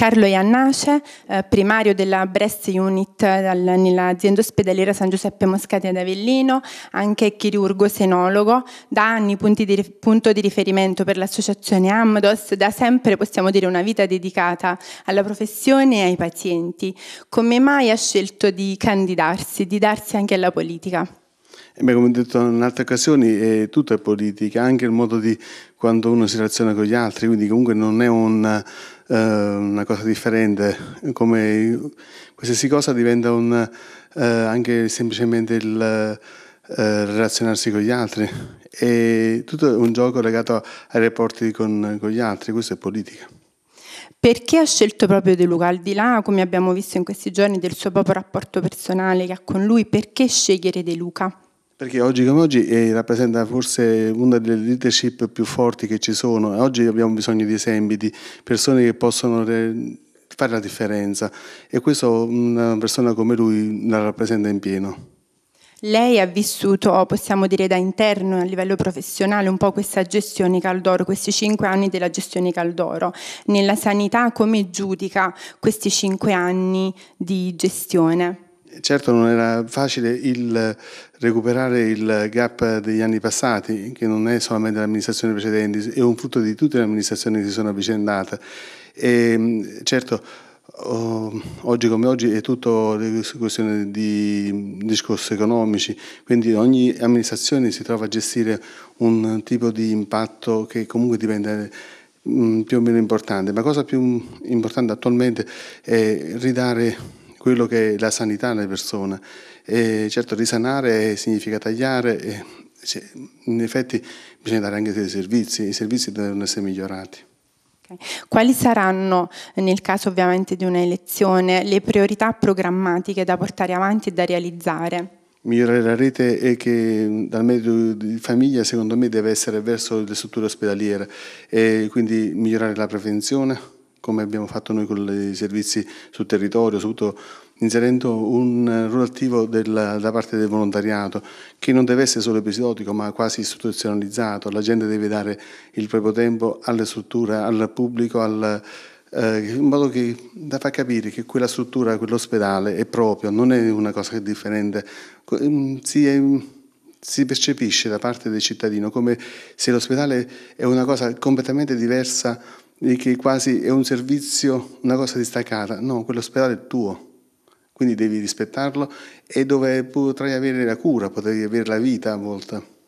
Carlo Iannace, eh, primario della Breast Unit al, nell'azienda ospedaliera San Giuseppe Moscati ad Avellino, anche chirurgo senologo, da anni di, punto di riferimento per l'associazione Amdos, da sempre possiamo dire una vita dedicata alla professione e ai pazienti. Come mai ha scelto di candidarsi, di darsi anche alla politica? Eh beh, come ho detto in altre occasioni, eh, tutto è politica, anche il modo di quando uno si relaziona con gli altri, quindi comunque non è un eh, una cosa differente, come qualsiasi cosa diventa un, eh, anche semplicemente il eh, relazionarsi con gli altri e tutto è un gioco legato ai rapporti con, con gli altri, questo è politica. Perché ha scelto proprio De Luca, al di là, come abbiamo visto in questi giorni, del suo proprio rapporto personale che ha con lui, perché scegliere De Luca? Perché oggi come oggi eh, rappresenta forse una delle leadership più forti che ci sono. Oggi abbiamo bisogno di esempi, di persone che possono fare la differenza e questo una persona come lui la rappresenta in pieno. Lei ha vissuto, possiamo dire da interno a livello professionale, un po' questa gestione Caldoro, questi cinque anni della gestione Caldoro. Nella sanità come giudica questi cinque anni di gestione? Certo non era facile il recuperare il gap degli anni passati, che non è solamente l'amministrazione precedente, è un frutto di tutte le amministrazioni che si sono avvicendate. E, ehm, certo, oh, oggi come oggi è tutto questione di discorsi economici, quindi ogni amministrazione si trova a gestire un tipo di impatto che comunque dipende mm, più o meno importante, ma cosa più importante attualmente è ridare quello che è la sanità delle persone. E certo, risanare significa tagliare, e, in effetti bisogna dare anche dei servizi, i servizi devono essere migliorati. Quali saranno, nel caso ovviamente di una elezione, le priorità programmatiche da portare avanti e da realizzare? Migliorare la rete e che dal medico di famiglia secondo me deve essere verso le strutture ospedaliere e quindi migliorare la prevenzione, come abbiamo fatto noi con i servizi sul territorio, tutto, inserendo un relativo della, da parte del volontariato che non deve essere solo episodico ma quasi istituzionalizzato, la gente deve dare il proprio tempo alle strutture, al pubblico, al, eh, in modo che, da far capire che quella struttura, quell'ospedale è proprio, non è una cosa che è differente. Mm, si è, si percepisce da parte del cittadino come se l'ospedale è una cosa completamente diversa di che quasi è un servizio, una cosa distaccata. No, quell'ospedale è tuo, quindi devi rispettarlo e dove potrai avere la cura, potrai avere la vita a volte.